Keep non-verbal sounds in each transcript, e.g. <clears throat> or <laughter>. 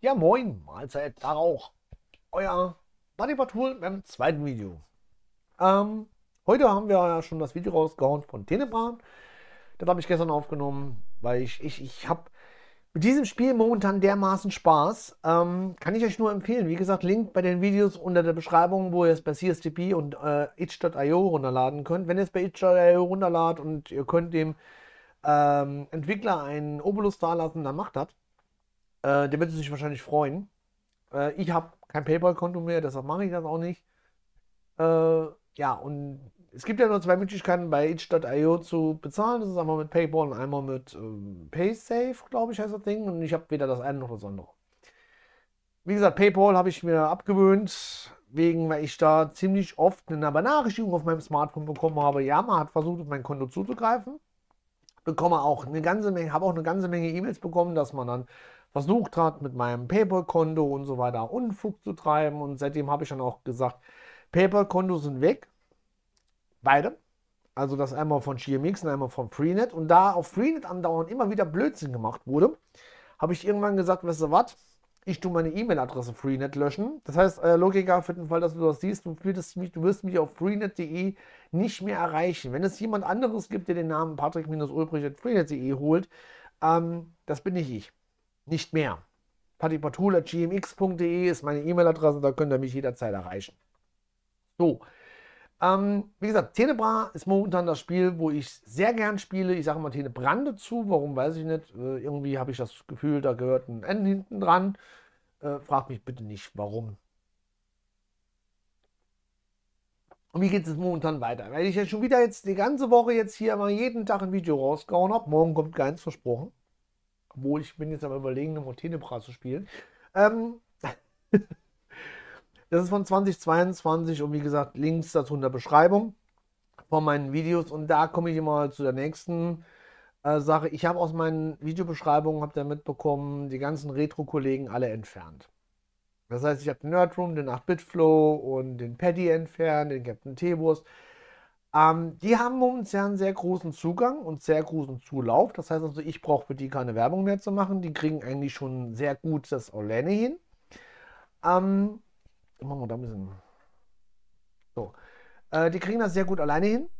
Ja moin, Mahlzeit, da auch euer Buddy Bodypatul beim zweiten Video. Ähm, heute haben wir ja schon das Video rausgehauen von Tenebran. Das habe ich gestern aufgenommen, weil ich, ich, ich habe mit diesem Spiel momentan dermaßen Spaß. Ähm, kann ich euch nur empfehlen. Wie gesagt, Link bei den Videos unter der Beschreibung, wo ihr es bei CSTP und äh, itch.io runterladen könnt. Wenn ihr es bei itch.io runterladet und ihr könnt dem ähm, Entwickler einen Obolus dalassen, dann macht das. Äh, der wird sich wahrscheinlich freuen. Äh, ich habe kein PayPal-Konto mehr, deshalb mache ich das auch nicht. Äh, ja, und es gibt ja nur zwei Möglichkeiten bei itch.io zu bezahlen. Das ist einmal mit PayPal und einmal mit ähm, PaySafe, glaube ich, heißt das Ding. Und ich habe weder das eine noch das andere. Wie gesagt, PayPal habe ich mir abgewöhnt, wegen, weil ich da ziemlich oft eine Benachrichtigung auf meinem Smartphone bekommen habe. Ja, man hat versucht, auf mein Konto zuzugreifen. Bekomme auch eine ganze Menge, habe auch eine ganze Menge E-Mails bekommen, dass man dann versucht hat, mit meinem PayPal-Konto und so weiter Unfug zu treiben. Und seitdem habe ich dann auch gesagt, PayPal-Kontos sind weg. Beide. Also das einmal von GMX und einmal von Freenet. Und da auf Freenet andauernd immer wieder Blödsinn gemacht wurde, habe ich irgendwann gesagt, weißt du was? Ich tue meine E-Mail-Adresse Freenet löschen. Das heißt, äh, Logiker, für den Fall, dass du das siehst, du, mich, du wirst mich auf freenet.de nicht mehr erreichen. Wenn es jemand anderes gibt, der den Namen patrick-ulbrich.freenet.de holt, ähm, das bin nicht ich nicht mehr. patipatul.gmx.de ist meine E-Mail-Adresse, da könnt ihr mich jederzeit erreichen. So, ähm, wie gesagt, Tenebra ist momentan das Spiel, wo ich sehr gern spiele. Ich sage mal Tenebrand dazu, warum weiß ich nicht. Äh, irgendwie habe ich das Gefühl, da gehört ein N hinten dran. Äh, frag mich bitte nicht, warum. Und wie geht es momentan weiter? Weil ich ja schon wieder jetzt die ganze Woche jetzt hier mal jeden Tag ein Video rausgehauen habe. Morgen kommt keins versprochen obwohl ich bin jetzt aber überlegen, eine montene zu spielen. Ähm, <laughs> das ist von 2022 und wie gesagt, Links dazu in der Beschreibung von meinen Videos und da komme ich immer zu der nächsten äh, Sache. Ich habe aus meinen Videobeschreibungen, habt ihr mitbekommen, die ganzen Retro-Kollegen alle entfernt. Das heißt, ich habe den Nerdroom, den 8-Bit-Flow und den Paddy entfernt, den Captain T-Wurst. Ähm, die haben momentan sehr großen Zugang und sehr großen Zulauf. Das heißt also, ich brauche für die keine Werbung mehr zu machen. Die kriegen eigentlich schon sehr gut das Orlene hin. Ähm, machen wir da ein bisschen. So. Äh, die kriegen das sehr gut alleine hin.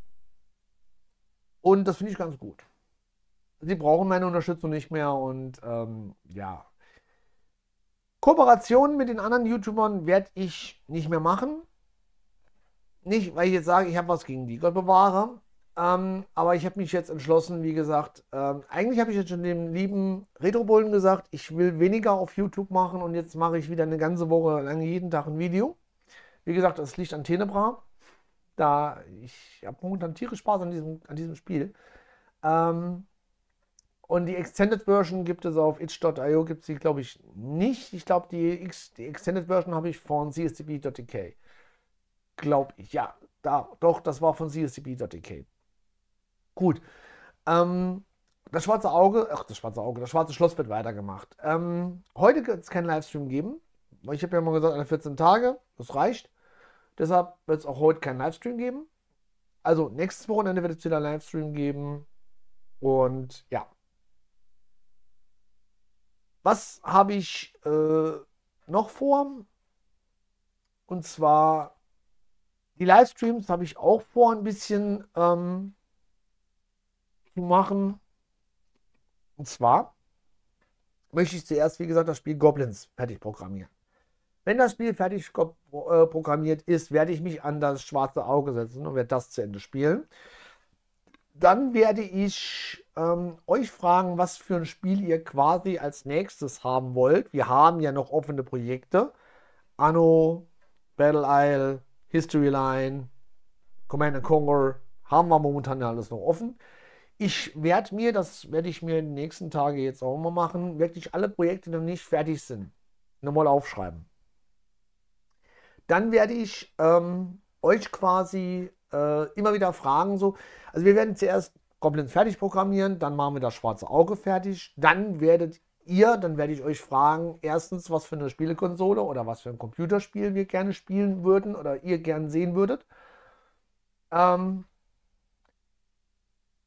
Und das finde ich ganz gut. Sie brauchen meine Unterstützung nicht mehr und ähm, ja. Kooperationen mit den anderen YouTubern werde ich nicht mehr machen nicht, weil ich jetzt sage, ich habe was gegen die, Gott bewahre. Ähm, aber ich habe mich jetzt entschlossen, wie gesagt, ähm, eigentlich habe ich jetzt schon dem lieben Retrobullen gesagt, ich will weniger auf YouTube machen und jetzt mache ich wieder eine ganze Woche lang jeden Tag ein Video. Wie gesagt, das liegt an Tenebra. Da ich habe momentan tierisch Spaß an diesem, an diesem Spiel. Ähm, und die Extended Version gibt es auf itch.io, gibt es die, glaube ich, nicht. Ich glaube, die, die, Extended Version habe ich von CSDB.dk glaube ich. Ja, da, doch, das war von CSCB.dk. Gut. Ähm, das schwarze Auge, ach, das schwarze Auge, das schwarze Schloss wird weitergemacht. Ähm, heute wird es keinen Livestream geben, ich habe ja mal gesagt, alle 14 Tage, das reicht. Deshalb wird es auch heute keinen Livestream geben. Also nächstes Wochenende wird es wieder einen Livestream geben. Und ja. Was habe ich äh, noch vor? Und zwar die Livestreams habe ich auch vor, ein bisschen ähm, zu machen. Und zwar möchte ich zuerst, wie gesagt, das Spiel Goblins fertig programmieren. Wenn das Spiel fertig äh, programmiert ist, werde ich mich an das schwarze Auge setzen und werde das zu Ende spielen. Dann werde ich ähm, euch fragen, was für ein Spiel ihr quasi als nächstes haben wollt. Wir haben ja noch offene Projekte. Anno, Battle Isle, History Line, Command Conquer haben wir momentan ja alles noch offen. Ich werde mir, das werde ich mir in den nächsten Tagen jetzt auch mal machen, wirklich alle Projekte, die noch nicht fertig sind, nochmal aufschreiben. Dann werde ich ähm, euch quasi äh, immer wieder fragen, so, also wir werden zuerst Goblins fertig programmieren, dann machen wir das schwarze Auge fertig, dann werdet ihr, dann werde ich euch fragen, erstens, was für eine Spielekonsole oder was für ein Computerspiel wir gerne spielen würden oder ihr gerne sehen würdet. Ähm,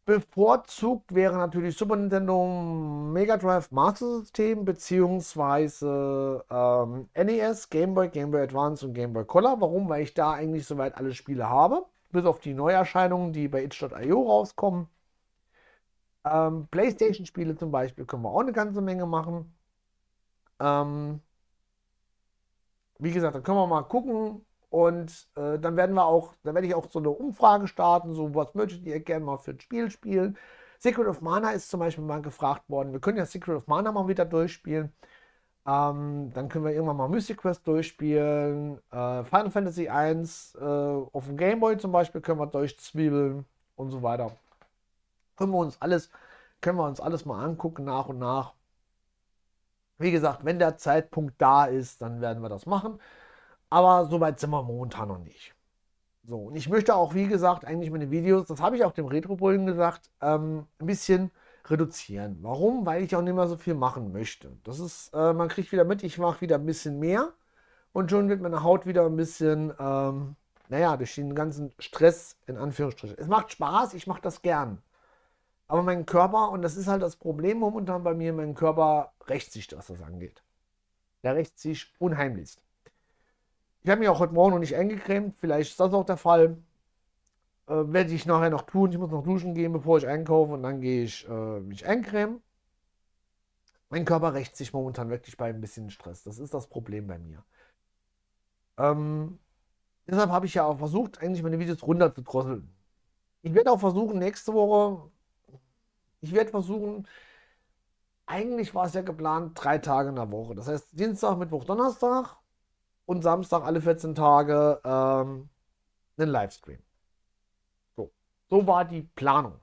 bevorzugt wäre natürlich Super Nintendo, Mega Drive, Master System beziehungsweise ähm, NES, Game Boy, Game Boy Advance und Game Boy Color. Warum? Weil ich da eigentlich soweit alle Spiele habe. Bis auf die Neuerscheinungen, die bei itch.io rauskommen. Ähm, Playstation-Spiele zum Beispiel können wir auch eine ganze Menge machen. Ähm, wie gesagt, da können wir mal gucken und äh, dann werden wir auch, dann werde ich auch so eine Umfrage starten, so was möchtet ihr gerne mal für ein Spiel spielen. Secret of Mana ist zum Beispiel mal gefragt worden. Wir können ja Secret of Mana mal wieder durchspielen. Ähm, dann können wir irgendwann mal Mystic Quest durchspielen. Äh, Final Fantasy 1 äh, auf dem Gameboy zum Beispiel können wir durchzwiebeln und so weiter. Können wir uns alles, können wir uns alles mal angucken nach und nach. Wie gesagt, wenn der Zeitpunkt da ist, dann werden wir das machen. Aber soweit sind wir momentan noch nicht. So, und ich möchte auch, wie gesagt, eigentlich meine Videos, das habe ich auch dem Retro-Bullen gesagt, ähm, ein bisschen reduzieren. Warum? Weil ich auch nicht mehr so viel machen möchte. Das ist, äh, man kriegt wieder mit, ich mache wieder ein bisschen mehr und schon wird meine Haut wieder ein bisschen, ähm, naja, durch den ganzen Stress in Anführungsstrichen. Es macht Spaß, ich mache das gern. Aber mein Körper, und das ist halt das Problem momentan bei mir, mein Körper rächt sich, was das angeht. Der rächt sich unheimlichst. Ich habe mich auch heute Morgen noch nicht eingecremt, vielleicht ist das auch der Fall. Äh, werde ich nachher noch tun. Ich muss noch duschen gehen, bevor ich einkaufe und dann gehe ich äh, mich eincremen. Mein Körper rächt sich momentan wirklich bei ein bisschen Stress. Das ist das Problem bei mir. Ähm, deshalb habe ich ja auch versucht, eigentlich meine Videos runterzudrosseln. Ich werde auch versuchen, nächste Woche ich werde versuchen, eigentlich war es ja geplant, drei Tage in der Woche. Das heißt, Dienstag, Mittwoch, Donnerstag und Samstag alle 14 Tage ähm, einen Livestream. So. so war die Planung.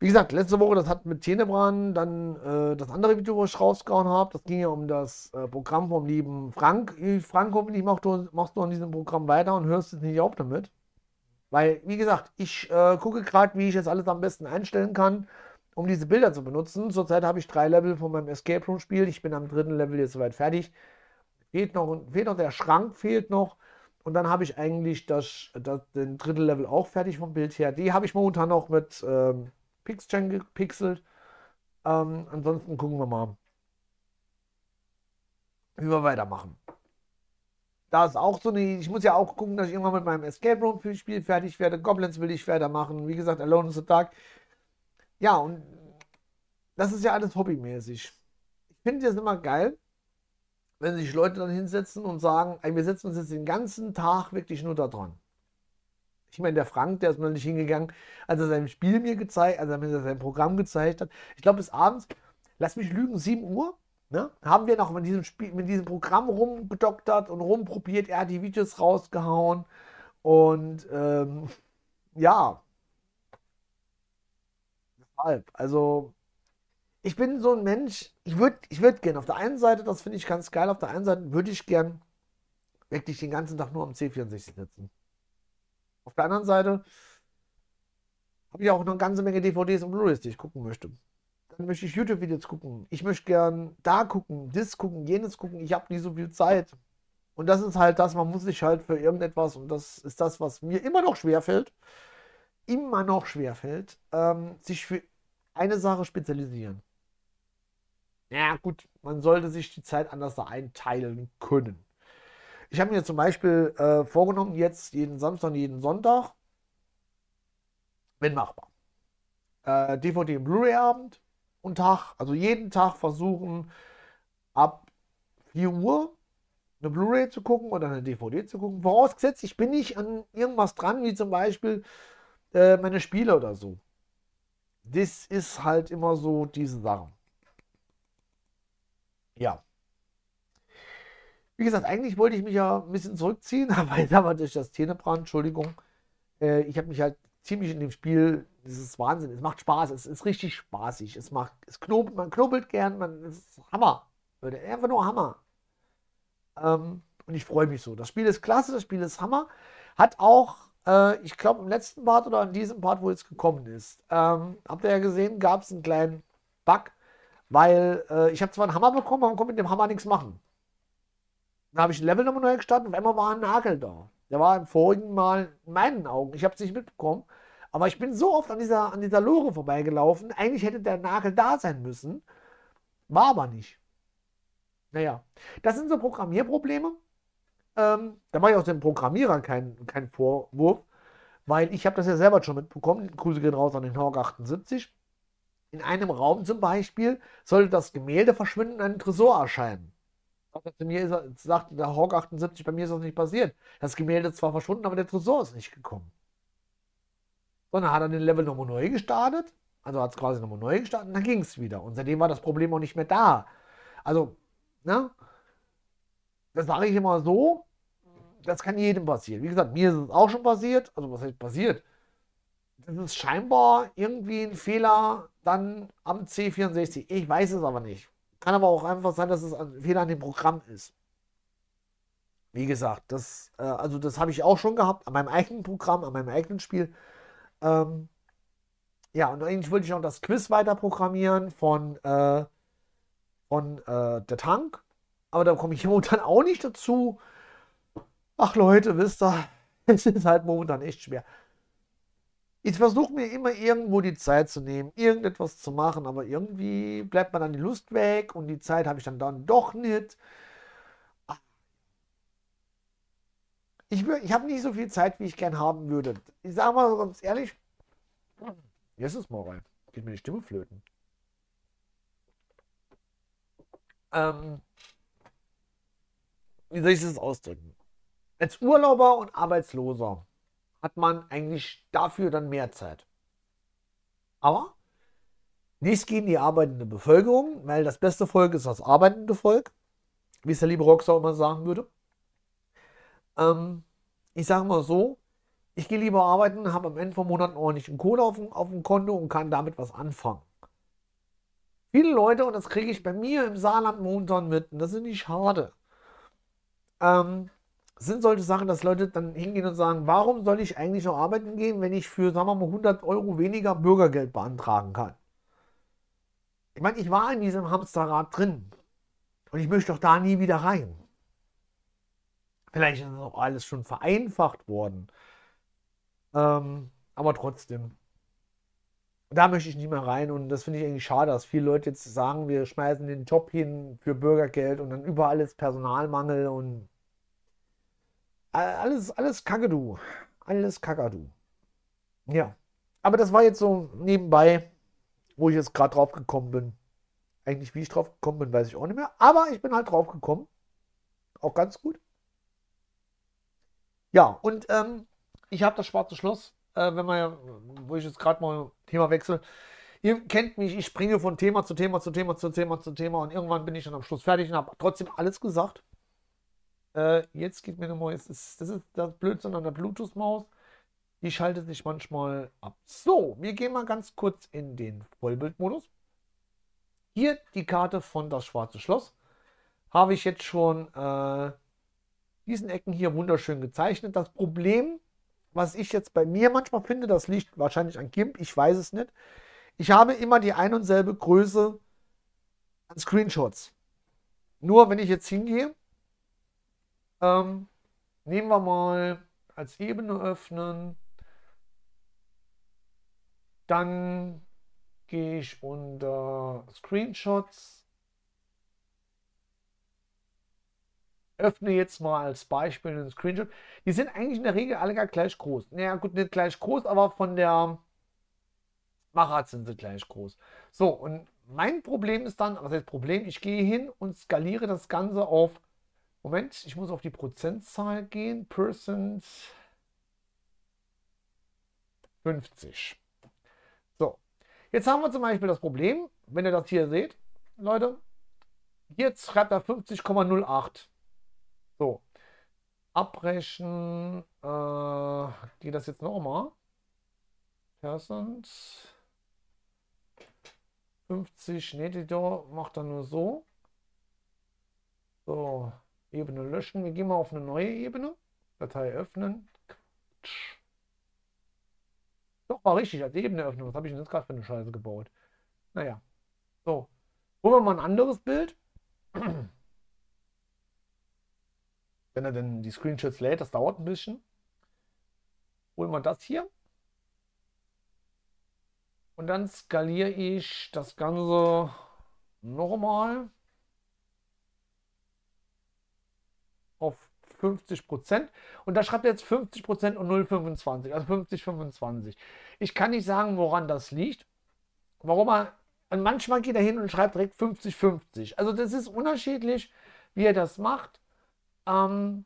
Wie gesagt, letzte Woche, das hat mit Tenebran dann äh, das andere Video, wo ich rausgehauen habe. Das ging ja um das äh, Programm vom lieben Frank. Frank, hoffentlich machst du, machst du an diesem Programm weiter und hörst es nicht auf damit. Weil, wie gesagt, ich äh, gucke gerade, wie ich jetzt alles am besten einstellen kann, um diese Bilder zu benutzen. Zurzeit habe ich drei Level von meinem Escape Room Spiel. Ich bin am dritten Level jetzt soweit fertig. Fehlt noch, fehlt noch der Schrank, fehlt noch. Und dann habe ich eigentlich das, das, den dritten Level auch fertig vom Bild her. Die habe ich momentan noch mit ähm, Pixgen gepixelt. Ähm, ansonsten gucken wir mal, wie wir weitermachen da ist auch so eine, ich muss ja auch gucken, dass ich irgendwann mit meinem Escape Room Spiel fertig werde. Goblins will ich weitermachen. Wie gesagt, Alone is the Dark. Ja, und das ist ja alles hobbymäßig. Ich finde es immer geil, wenn sich Leute dann hinsetzen und sagen, ey, wir setzen uns jetzt den ganzen Tag wirklich nur da dran. Ich meine, der Frank, der ist noch nicht hingegangen, als er sein Spiel mir gezeigt, als er mir sein Programm gezeigt hat. Ich glaube, bis abends, lass mich lügen, 7 Uhr Ne? Haben wir noch mit diesem, Spiel, mit diesem Programm rumgedoktert und rumprobiert. Er hat die Videos rausgehauen. Und ähm, ja. Deshalb. Also, ich bin so ein Mensch, ich würde ich würd gern auf der einen Seite, das finde ich ganz geil, auf der einen Seite würde ich gern wirklich den ganzen Tag nur am C64 sitzen. Auf der anderen Seite habe ich auch noch eine ganze Menge DVDs und Blu-rays, die ich gucken möchte dann möchte ich YouTube-Videos gucken. Ich möchte gern da gucken, das gucken, jenes gucken. Ich habe nicht so viel Zeit. Und das ist halt das, man muss sich halt für irgendetwas, und das ist das, was mir immer noch schwerfällt, immer noch schwerfällt, ähm, sich für eine Sache spezialisieren. Ja, gut, man sollte sich die Zeit anders einteilen können. Ich habe mir zum Beispiel äh, vorgenommen, jetzt jeden Samstag, jeden Sonntag, wenn machbar, äh, DVD- und Blu-ray-Abend und Tag, also jeden Tag versuchen, ab 4 Uhr eine Blu-ray zu gucken oder eine DVD zu gucken. Vorausgesetzt, ich bin nicht an irgendwas dran, wie zum Beispiel äh, meine Spiele oder so. Das ist halt immer so diese Sachen. Ja. Wie gesagt, eigentlich wollte ich mich ja ein bisschen zurückziehen, <laughs> aber jetzt haben durch das Tenebrand, Entschuldigung, äh, ich habe mich halt ziemlich in dem Spiel das ist Wahnsinn. Es macht Spaß. Es ist richtig spaßig. Es macht, es knobelt, man knobelt gern. Man, es ist Hammer. Einfach nur Hammer. Ähm, und ich freue mich so. Das Spiel ist klasse. Das Spiel ist Hammer. Hat auch, äh, ich glaube, im letzten Part oder in diesem Part, wo es gekommen ist, ähm, habt ihr ja gesehen, gab es einen kleinen Bug, weil äh, ich habe zwar einen Hammer bekommen, aber man konnte mit dem Hammer nichts machen. Dann habe ich ein Level nochmal neu gestartet und auf einmal war ein Nagel da. Der war im vorigen Mal in meinen Augen. Ich habe es nicht mitbekommen. Aber ich bin so oft an dieser, an dieser Lore vorbeigelaufen. Eigentlich hätte der Nagel da sein müssen. War aber nicht. Naja, das sind so Programmierprobleme. Ähm, da mache ich auch den Programmierern keinen kein Vorwurf, weil ich habe das ja selber schon mitbekommen. Grüße gehen raus an den Hawk 78. In einem Raum zum Beispiel sollte das Gemälde verschwinden und ein Tresor erscheinen. Zu mir ist, sagt der Hawk 78, bei mir ist das nicht passiert. Das Gemälde ist zwar verschwunden, aber der Tresor ist nicht gekommen sondern hat er den Level nochmal neu gestartet. Also hat es quasi nochmal neu gestartet und dann ging es wieder. Und seitdem war das Problem auch nicht mehr da. Also, ne? Das sage ich immer so, das kann jedem passieren. Wie gesagt, mir ist es auch schon passiert. Also, was heißt passiert? Das ist scheinbar irgendwie ein Fehler dann am C64. Ich weiß es aber nicht. Kann aber auch einfach sein, dass es ein Fehler an dem Programm ist. Wie gesagt, das, äh, also das habe ich auch schon gehabt, an meinem eigenen Programm, an meinem eigenen Spiel. Ähm, ja, und eigentlich wollte ich auch das Quiz weiter programmieren von, äh, von äh, der Tank. Aber da komme ich <laughs> momentan auch nicht dazu. Ach Leute, wisst ihr, <laughs> es ist halt momentan echt schwer. Ich versuche mir immer irgendwo die Zeit zu nehmen, irgendetwas zu machen, aber irgendwie bleibt mir dann die Lust weg und die Zeit habe ich dann, dann doch nicht. ich, ich habe nicht so viel Zeit, wie ich gern haben würde. Ich sage mal ganz ehrlich, Jetzt Jesus, Moral, geht mir die Stimme flöten. Ähm, wie soll ich das ausdrücken? Als Urlauber und Arbeitsloser hat man eigentlich dafür dann mehr Zeit. Aber nichts gegen die arbeitende Bevölkerung, weil das beste Volk ist das arbeitende Volk, wie es der liebe Roxer immer sagen würde. Ähm, ich sage mal so, ich gehe lieber arbeiten, habe am Ende vom Monat einen ordentlichen Kohle auf dem, auf dem Konto und kann damit was anfangen. Viele Leute, und das kriege ich bei mir im Saarland momentan mit, und das ist nicht schade, ähm, sind solche Sachen, dass Leute dann hingehen und sagen, warum soll ich eigentlich noch arbeiten gehen, wenn ich für, sagen wir mal, 100 Euro weniger Bürgergeld beantragen kann? Ich meine, ich war in diesem Hamsterrad drin und ich möchte doch da nie wieder rein. Vielleicht ist auch alles schon vereinfacht worden. Ähm, aber trotzdem. Da möchte ich nicht mehr rein und das finde ich eigentlich schade, dass viele Leute jetzt sagen, wir schmeißen den Job hin für Bürgergeld und dann überall ist Personalmangel und alles, alles du. Alles kacke du. Ja. Aber das war jetzt so nebenbei, wo ich jetzt gerade drauf gekommen bin. Eigentlich, wie ich drauf gekommen bin, weiß ich auch nicht mehr. Aber ich bin halt drauf gekommen. Auch ganz gut. Ja, und ähm, ich habe das schwarze Schloss, äh, wenn man ja, wo ich jetzt gerade mal Thema wechsle. Ihr kennt mich, ich springe von Thema zu Thema zu Thema zu Thema zu Thema und irgendwann bin ich dann am Schluss fertig und habe trotzdem alles gesagt. Äh, jetzt geht mir nochmal, das ist, das ist das Blödsinn an der Bluetooth-Maus. Die schaltet sich manchmal ab. So, wir gehen mal ganz kurz in den Vollbildmodus. Hier die Karte von das Schwarze Schloss. Habe ich jetzt schon äh, diesen Ecken hier wunderschön gezeichnet. Das Problem, was ich jetzt bei mir manchmal finde, das liegt wahrscheinlich an GIMP, ich weiß es nicht. Ich habe immer die ein und selbe Größe an Screenshots. Nur wenn ich jetzt hingehe, ähm, nehmen wir mal als Ebene öffnen, dann gehe ich unter Screenshots öffne jetzt mal als Beispiel einen Screenshot. Die sind eigentlich in der Regel alle gar gleich groß. Naja, gut, nicht gleich groß, aber von der Machart sind sie gleich groß. So, und mein Problem ist dann, was heißt Problem? Ich gehe hin und skaliere das Ganze auf. Moment, ich muss auf die Prozentzahl gehen. Percent 50. So, jetzt haben wir zum Beispiel das Problem, wenn ihr das hier seht, Leute, jetzt schreibt er 50,08. So, abbrechen. Äh, geht das jetzt nochmal? Persons. 50 Neditor macht dann nur so. So, Ebene löschen. Wir gehen mal auf eine neue Ebene. Datei öffnen. Quatsch. Doch, war richtig, als Ebene öffnen. Was habe ich denn jetzt gerade für eine Scheiße gebaut? Naja. So. Holen wir mal ein anderes Bild. <clears throat> wenn er denn die Screenshots lädt, das dauert ein bisschen. Holen wir das hier. Und dann skaliere ich das Ganze nochmal auf 50 Prozent. Und da schreibt er jetzt 50 Prozent und 0,25, also 50, 25. Ich kann nicht sagen, woran das liegt. Warum er, und manchmal geht er hin und schreibt direkt 50, 50. Also das ist unterschiedlich, wie er das macht. Ähm,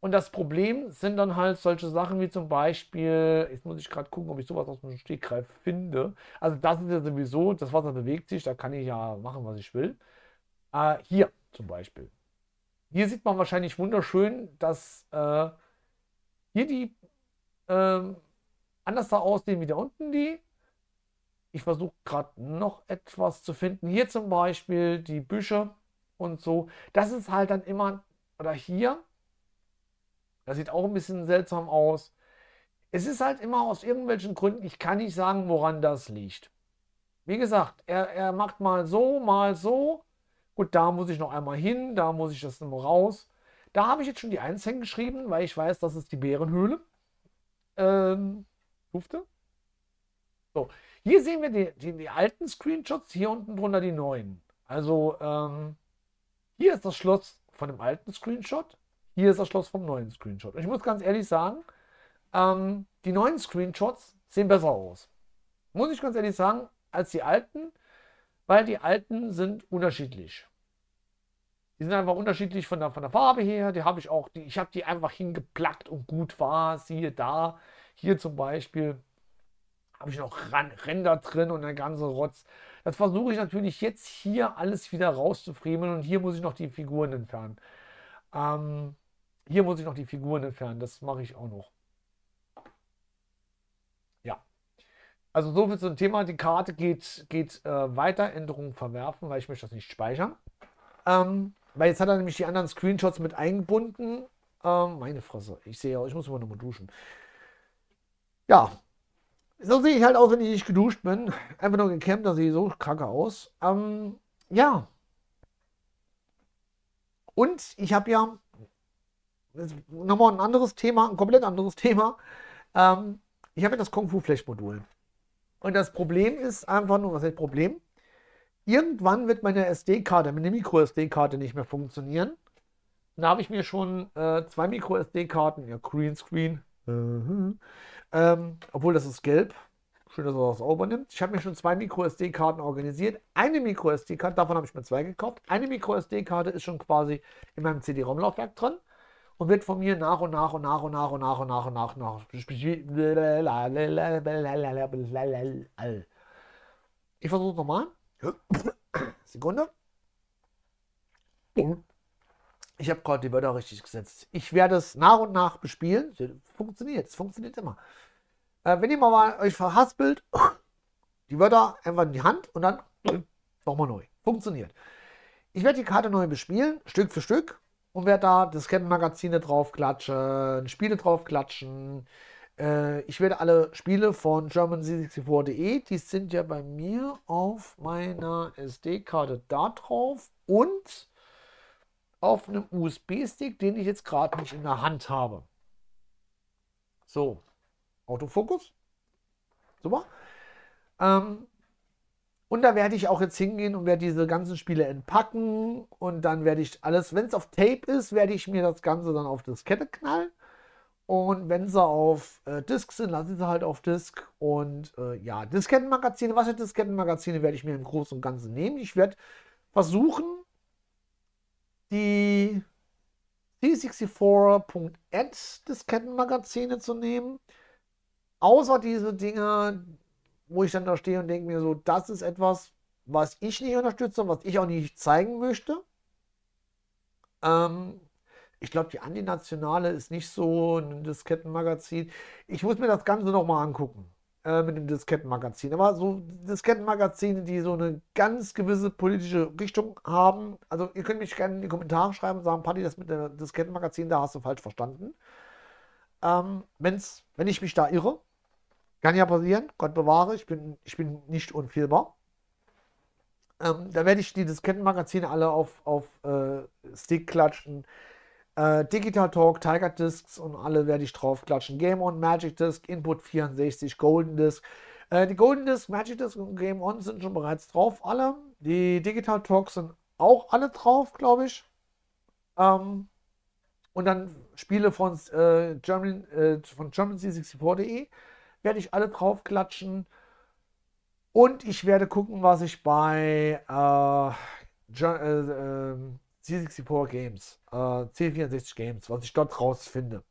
und das Problem sind dann halt solche Sachen wie zum Beispiel, jetzt muss ich gerade gucken, ob ich sowas aus dem Stegreif finde. Also das ist ja sowieso, das Wasser bewegt sich, da kann ich ja machen, was ich will. Äh, hier zum Beispiel. Hier sieht man wahrscheinlich wunderschön, dass äh, hier die äh, anders da aussehen wie da unten die. Ich versuche gerade noch etwas zu finden. Hier zum Beispiel die Bücher und so. Das ist halt dann immer, oder hier, das sieht auch ein bisschen seltsam aus. Es ist halt immer aus irgendwelchen Gründen, ich kann nicht sagen, woran das liegt. Wie gesagt, er, er macht mal so, mal so. Gut, da muss ich noch einmal hin, da muss ich das nochmal raus. Da habe ich jetzt schon die Eins geschrieben, weil ich weiß, das ist die Bärenhöhle. Ähm, dufte. So, hier sehen wir die, die, die alten Screenshots, hier unten drunter die neuen. Also, ähm, hier ist das Schloss von dem alten Screenshot, hier ist das Schloss vom neuen Screenshot. Und ich muss ganz ehrlich sagen, ähm, die neuen Screenshots sehen besser aus. Muss ich ganz ehrlich sagen, als die alten, weil die alten sind unterschiedlich. Die sind einfach unterschiedlich von der, von der Farbe her. Die habe ich auch, die, ich habe die einfach hingeplackt und gut war. Siehe da, hier zum Beispiel habe ich noch Ränder drin und ein ganzer Rotz. Das versuche ich natürlich jetzt hier alles wieder rauszufriemeln und hier muss ich noch die Figuren entfernen. Ähm, hier muss ich noch die Figuren entfernen, das mache ich auch noch. Ja. Also so viel zum Thema, die Karte geht, geht äh, weiter, Änderungen verwerfen, weil ich möchte das nicht speichern. Ähm, weil jetzt hat er nämlich die anderen Screenshots mit eingebunden. Ähm, meine Fresse, ich sehe ja, ich muss immer nochmal duschen. Ja, so sehe ich halt aus, wenn ich nicht geduscht bin. Einfach nur gecampt, da sehe ich so kacke aus. Ähm, ja. Und ich habe ja nochmal ein anderes Thema, ein komplett anderes Thema. Ähm, ich habe ja das Kung Fu Flash Modul. Und das Problem ist einfach nur, was ist das Problem? Irgendwann wird meine SD-Karte, meine Micro-SD-Karte nicht mehr funktionieren. da habe ich mir schon äh, zwei Micro-SD-Karten, ja, Greenscreen, mhm. Ähm, obwohl das ist gelb. Schön, dass er das sauber Ich habe mir schon zwei Micro-SD-Karten organisiert. Eine Micro-SD-Karte, davon habe ich mir zwei gekauft. Eine Micro-SD-Karte ist schon quasi in meinem CD-ROM-Laufwerk drin und wird von mir nach und nach und nach und nach und nach und nach und nach, und nach ich versuche nochmal. <coughs> Sekunde. Ich habe gerade die Wörter richtig gesetzt. Ich werde es nach und nach bespielen. Funktioniert, es funktioniert immer. Äh, wenn ihr mal euch verhaspelt, die Wörter einfach in die Hand und dann nochmal neu. Funktioniert. Ich werde die Karte neu bespielen, Stück für Stück. Und werde da Diskettenmagazine draufklatschen, Spiele draufklatschen. Äh, ich werde alle Spiele von germanc 64de die sind ja bei mir auf meiner SD-Karte da drauf und auf einem USB-Stick, den ich jetzt gerade nicht in der Hand habe. So, Autofokus. Super. Ähm, und da werde ich auch jetzt hingehen und werde diese ganzen Spiele entpacken. Und dann werde ich alles, wenn es auf Tape ist, werde ich mir das Ganze dann auf Diskette knallen. Und wenn sie auf äh, Disk sind, lassen sie halt auf Disk. Und äh, ja, Diskettenmagazine, was für Diskettenmagazine werde ich mir im Großen und Ganzen nehmen. Ich werde versuchen, die C64.at Diskettenmagazine zu nehmen. Außer diese Dinge, wo ich dann da stehe und denke mir so, das ist etwas, was ich nicht unterstütze, und was ich auch nicht zeigen möchte. Ähm, ich glaube, die Antinationale ist nicht so ein Diskettenmagazin. Ich muss mir das Ganze nochmal angucken äh, mit dem Diskettenmagazin. Aber so Diskettenmagazine, die so eine ganz gewisse politische Richtung haben. Also ihr könnt mich gerne in die Kommentare schreiben und sagen, Patti, das mit dem Diskettenmagazin, da hast du falsch verstanden. Ähm, wenn's, wenn ich mich da irre. Kann ja passieren, Gott bewahre, ich bin, ich bin nicht unfehlbar. Ähm, da werde ich die Diskettenmagazine alle auf, auf äh, Stick klatschen. Äh, Digital Talk, Tiger Discs und alle werde ich drauf klatschen. Game On, Magic Disc, Input 64, Golden Disc. Äh, die Golden Disc, Magic Disc und Game On sind schon bereits drauf, alle. Die Digital Talks sind auch alle drauf, glaube ich. Ähm, und dann Spiele von, äh, German, äh, von German64.de werde ich alle drauf klatschen. Und ich werde gucken, was ich bei äh, äh ähm, C64 Games, äh, C64 Games, was ich dort rausfinde.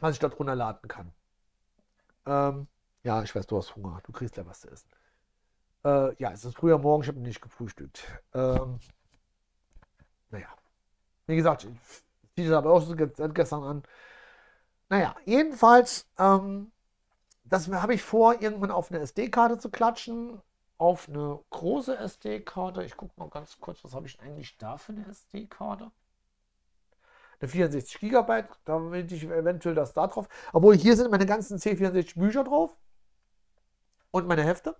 Was ich dort runterladen kann. Ähm, ja, ich weiß, du hast Hunger. Du kriegst ja was zu essen. Äh, ja, es ist früher Morgen, ich habe nicht gefrühstückt. Ähm, naja. Wie gesagt, ich ziehe das aber auch so gestern an. Naja, jedenfalls, ähm, das habe ich vor, irgendwann auf eine SD-Karte zu klatschen. Auf eine große SD-Karte. Ich gucke mal ganz kurz, was habe ich eigentlich da für eine SD-Karte? Eine 64 GB, Da damit ich eventuell das da drauf. Obwohl hier sind meine ganzen C64 Bücher drauf und meine Hefte.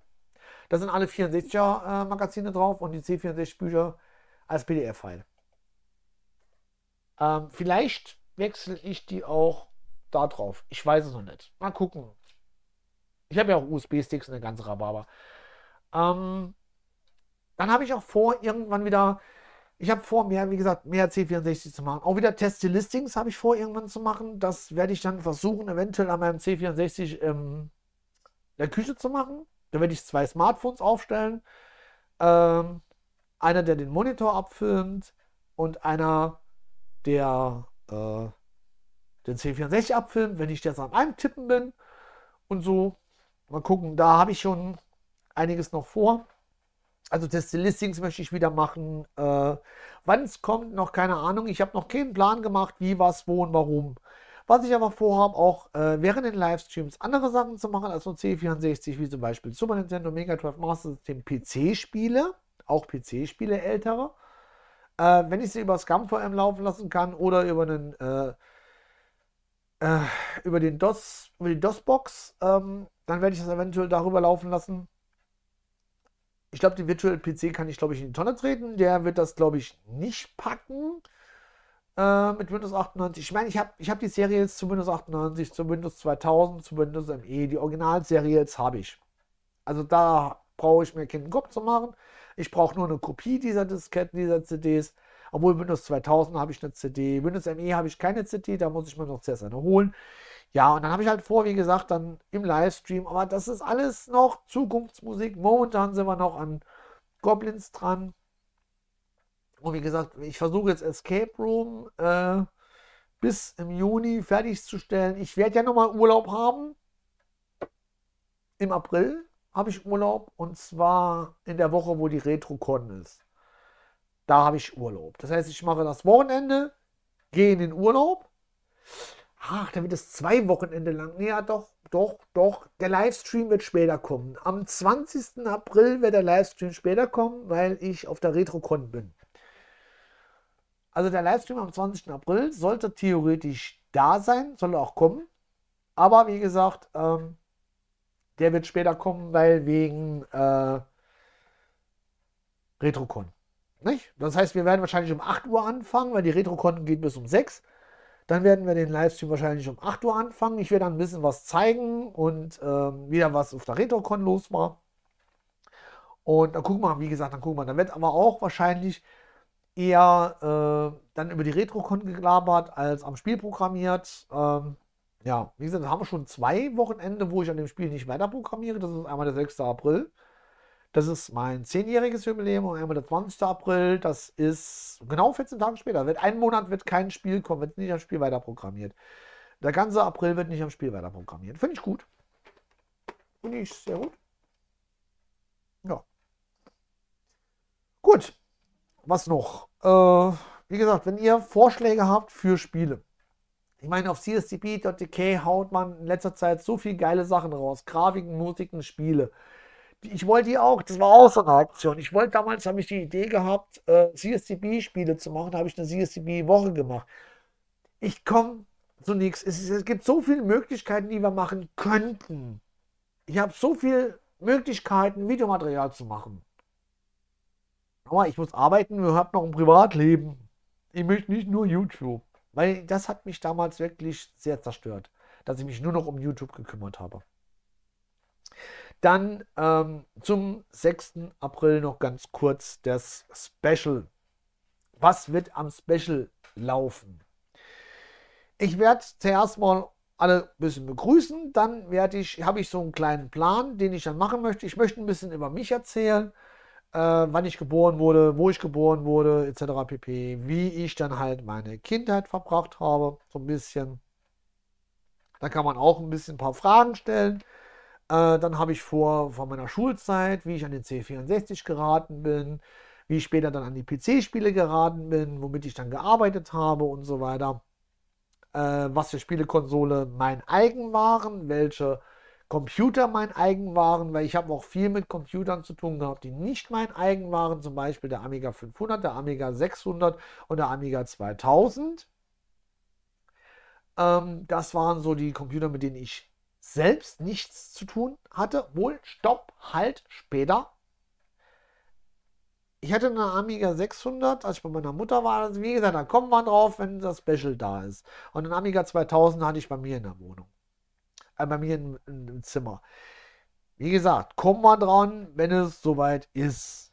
Da sind alle 64er äh, Magazine drauf und die C64 Bücher als PDF-File. Ähm, vielleicht wechsle ich die auch da drauf. Ich weiß es noch nicht. Mal gucken. Ich habe ja auch USB-Sticks und eine ganze Rhabarber. Ähm, dann habe ich auch vor, irgendwann wieder, ich habe vor, mehr, wie gesagt, mehr C64 zu machen. Auch wieder test listings habe ich vor, irgendwann zu machen. Das werde ich dann versuchen, eventuell an meinem C64 ähm, der Küche zu machen. Da werde ich zwei Smartphones aufstellen. Ähm, einer, der den Monitor abfilmt und einer, der äh, den C64 abfilmt, wenn ich jetzt an einem Tippen bin. Und so Mal gucken, da habe ich schon einiges noch vor. Also Teste-Listings möchte ich wieder machen. Äh, Wann es kommt, noch keine Ahnung. Ich habe noch keinen Plan gemacht, wie, was, wo und warum. Was ich aber vorhabe, auch äh, während den Livestreams andere Sachen zu machen als so C64, wie zum Beispiel Super Nintendo, Mega Drive, Master System, PC-Spiele, auch PC-Spiele ältere. Äh, wenn ich sie über VM laufen lassen kann oder über einen äh, äh, über, den DOS, über die DOS-Box. Ähm, dann werde ich das eventuell darüber laufen lassen. Ich glaube, den Virtual PC kann ich, glaube ich, in die Tonne treten. Der wird das, glaube ich, nicht packen. Äh, mit Windows 98. Ich meine, ich habe ich hab die Serie zu Windows 98, zu Windows 2000, zu Windows ME. Die Originalserie jetzt habe ich. Also da brauche ich mir keinen Kopf zu machen. Ich brauche nur eine Kopie dieser Disketten, dieser CDs. Obwohl Windows 2000 habe ich eine CD, Windows ME habe ich keine CD, da muss ich mir noch zuerst eine holen. Ja, und dann habe ich halt vor, wie gesagt, dann im Livestream, aber das ist alles noch Zukunftsmusik. Momentan sind wir noch an Goblins dran. Und wie gesagt, ich versuche jetzt Escape Room äh, bis im Juni fertigzustellen. Ich werde ja nochmal Urlaub haben. Im April habe ich Urlaub und zwar in der Woche, wo die RetroCon ist da habe ich Urlaub. Das heißt, ich mache das Wochenende, gehe in den Urlaub. Ach, da wird es zwei Wochenende lang. ja, doch, doch, doch. Der Livestream wird später kommen. Am 20. April wird der Livestream später kommen, weil ich auf der RetroCon bin. Also der Livestream am 20. April sollte theoretisch da sein, soll auch kommen. Aber wie gesagt, ähm, der wird später kommen, weil wegen äh, RetroCon. Nicht? Das heißt, wir werden wahrscheinlich um 8 Uhr anfangen, weil die Retrokonten gehen bis um 6. Dann werden wir den Livestream wahrscheinlich um 8 Uhr anfangen. Ich werde dann ein bisschen was zeigen und ähm, wieder was auf der Retrocon los war. Und dann gucken wir, wie gesagt, dann gucken wir. Dann wird aber auch wahrscheinlich eher äh, dann über die Retrocon geglabert als am Spiel programmiert. Ähm, ja, wie gesagt, haben wir schon zwei Wochenende, wo ich an dem Spiel nicht weiter programmiere. Das ist einmal der 6. April das ist mein zehnjähriges Jubiläum und einmal der 20. April. Das ist genau 14 Tage später. ein Monat wird kein Spiel kommen, wird nicht am Spiel weiter programmiert. Der ganze April wird nicht am Spiel weiter programmiert. Finde ich gut. Finde ich sehr gut. Ja. Gut. Was noch? Äh, wie gesagt, wenn ihr Vorschläge habt für Spiele, ich meine, auf csdb.dk haut man in letzter Zeit so viel geile Sachen raus. Grafiken, Musiken, Spiele ich wollte die auch, das war auch so eine Aktion. Ich wollte damals, habe ich die Idee gehabt, äh, CSDB-Spiele zu machen, habe ich eine CSDB-Woche gemacht. Ich komme zu nichts. Es, es, gibt so viele Möglichkeiten, die wir machen könnten. Ich habe so viele Möglichkeiten, Videomaterial zu machen. Aber ich muss arbeiten ich habe noch ein Privatleben. Ich möchte nicht nur YouTube. Weil das hat mich damals wirklich sehr zerstört, dass ich mich nur noch um YouTube gekümmert habe. Dann ähm, zum 6. April noch ganz kurz das Special. Was wird am Special laufen? Ich werde zuerst mal alle ein bisschen begrüßen. Dann werde ich, habe ich so einen kleinen Plan, den ich dann machen möchte. Ich möchte ein bisschen über mich erzählen, äh, wann ich geboren wurde, wo ich geboren wurde, etc. pp. Wie ich dann halt meine Kindheit verbracht habe, so ein bisschen. Da kann man auch ein bisschen ein paar Fragen stellen. Äh, dann habe ich vor, von meiner Schulzeit, wie ich an den C64 geraten bin, wie ich später dann an die PC-Spiele geraten bin, womit ich dann gearbeitet habe und so weiter. Äh, was für Spielekonsole mein eigen waren, welche Computer mein eigen waren, weil ich habe auch viel mit Computern zu tun gehabt, die nicht mein eigen waren, zum Beispiel der Amiga 500, der Amiga 600 und der Amiga 2000. Ähm, das waren so die Computer, mit denen ich selbst nichts zu tun hatte. Wohl, stopp, halt, später. Ich hatte eine Amiga 600, als ich bei meiner Mutter war. Also wie gesagt, da kommen wir drauf, wenn das Special da ist. Und ein Amiga 2000 hatte ich bei mir in der Wohnung. Äh, bei mir im, im Zimmer. Wie gesagt, kommen wir dran, wenn es soweit ist.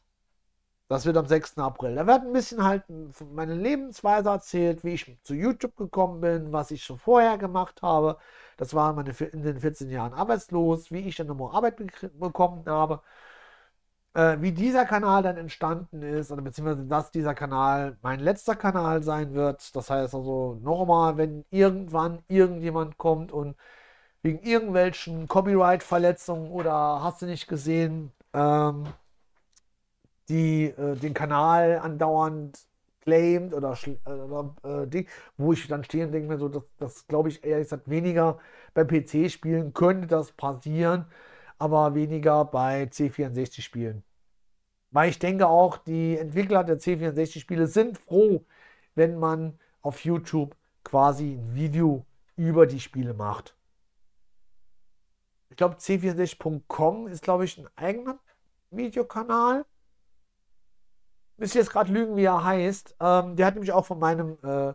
Das wird am 6. April. Da wird ein bisschen halt meiner Lebensweise erzählt, wie ich zu YouTube gekommen bin, was ich schon vorher gemacht habe. Das war meine in den 14 Jahren arbeitslos, wie ich dann nochmal Arbeit bekommen habe. Äh, wie dieser Kanal dann entstanden ist, oder beziehungsweise dass dieser Kanal mein letzter Kanal sein wird. Das heißt also nochmal, wenn irgendwann irgendjemand kommt und wegen irgendwelchen Copyright-Verletzungen oder hast du nicht gesehen, ähm, die äh, den Kanal andauernd claimt oder, oder äh, wo ich dann stehe und denke mir so, das, das glaube ich ehrlich gesagt weniger beim PC-Spielen könnte das passieren, aber weniger bei C64-Spielen. Weil ich denke auch, die Entwickler der C64-Spiele sind froh, wenn man auf YouTube quasi ein Video über die Spiele macht. Ich glaube, c64.com ist, glaube ich, ein eigener Videokanal müsste jetzt gerade lügen, wie er heißt. Ähm, der hat nämlich auch von meinem. Äh,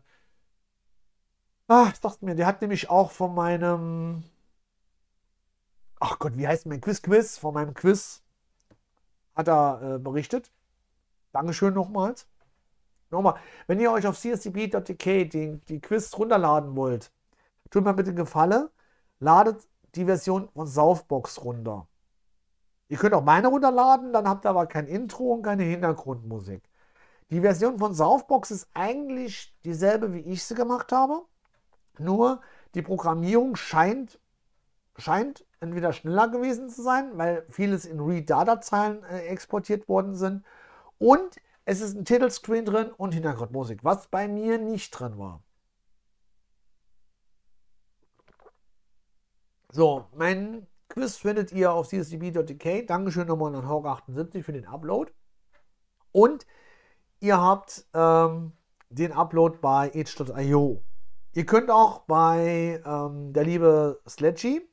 ach, ich dachte mir, der hat nämlich auch von meinem. Ach Gott, wie heißt mein Quiz Quiz? Von meinem Quiz hat er äh, berichtet. Dankeschön nochmals. Nochmal, wenn ihr euch auf csdb.dk die, die Quiz runterladen wollt, tut mir bitte Gefallen, ladet die Version von Southbox runter. Ihr könnt auch meine runterladen, dann habt ihr aber kein Intro und keine Hintergrundmusik. Die Version von Southbox ist eigentlich dieselbe, wie ich sie gemacht habe. Nur die Programmierung scheint, scheint entweder schneller gewesen zu sein, weil vieles in Read-Data-Zeilen äh, exportiert worden sind. Und es ist ein Titelscreen drin und Hintergrundmusik, was bei mir nicht drin war. So, mein Quiz findet ihr auf csdb.dk. Dankeschön nochmal an Hawk78 für den Upload. Und ihr habt ähm, den Upload bei itch.io. Ihr könnt auch bei ähm, der liebe Sledgy,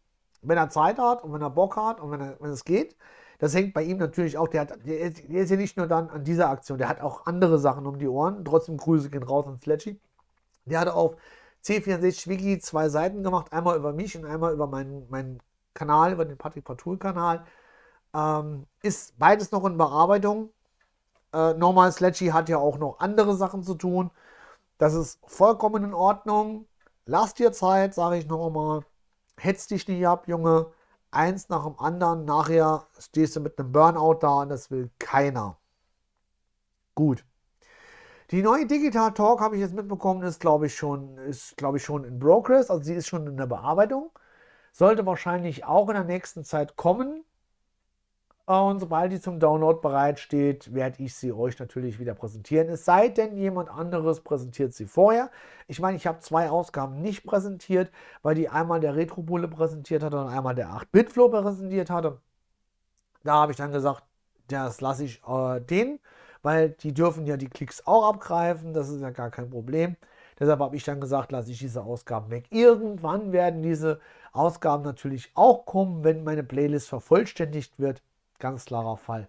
wenn er Zeit hat und wenn er Bock hat und wenn, er, wenn es geht, das hängt bei ihm natürlich auch, der, hat, der, ist, der ist ja nicht nur dann an dieser Aktion, der hat auch andere Sachen um die Ohren. Trotzdem Grüße gehen raus an Sledgy. Der hat auf C64 Wiki zwei Seiten gemacht, einmal über mich und einmal über meinen, meinen Kanal, über den Patrick Patul-Kanal. Ähm, ist beides noch in Bearbeitung. Äh, Normal Sledgy hat ja auch noch andere Sachen zu tun. Das ist vollkommen in Ordnung. Lass dir Zeit, sage ich noch einmal. Hetz dich nicht ab, Junge. Eins nach dem anderen. Nachher stehst du mit einem Burnout da und das will keiner. Gut. Die neue Digital Talk habe ich jetzt mitbekommen, ist glaube ich schon, ist glaube ich schon in Progress, also sie ist schon in der Bearbeitung sollte wahrscheinlich auch in der nächsten Zeit kommen. Und sobald die zum Download bereitsteht, werde ich sie euch natürlich wieder präsentieren. Es sei denn, jemand anderes präsentiert sie vorher. Ich meine, ich habe zwei Ausgaben nicht präsentiert, weil die einmal der Retrobulle präsentiert hatte und einmal der 8-Bit-Flow präsentiert hatte. Da habe ich dann gesagt, das lasse ich äh, denen, weil die dürfen ja die Klicks auch abgreifen. Das ist ja gar kein Problem. Deshalb habe ich dann gesagt, lasse ich diese Ausgaben weg. Irgendwann werden diese Ausgaben natürlich auch kommen, wenn meine Playlist vervollständigt wird. Ganz klarer Fall.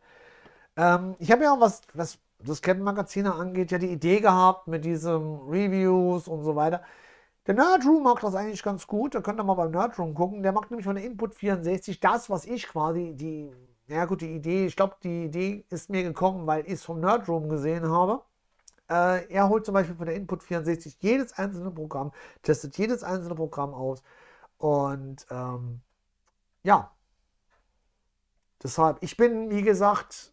Ähm, ich habe ja auch was, was das Kettenmagaziner angeht, ja die Idee gehabt mit diesen Reviews und so weiter. Der Nerdroom macht das eigentlich ganz gut. Da könnt ihr mal beim Nerdroom gucken. Der macht nämlich von der Input 64 das, was ich quasi die, ja gut, die Idee, ich glaube, die Idee ist mir gekommen, weil ich es vom Nerdroom gesehen habe. Äh, er holt zum Beispiel von der Input 64 jedes einzelne Programm, testet jedes einzelne Programm aus und ähm, ja, deshalb, ich bin, wie gesagt,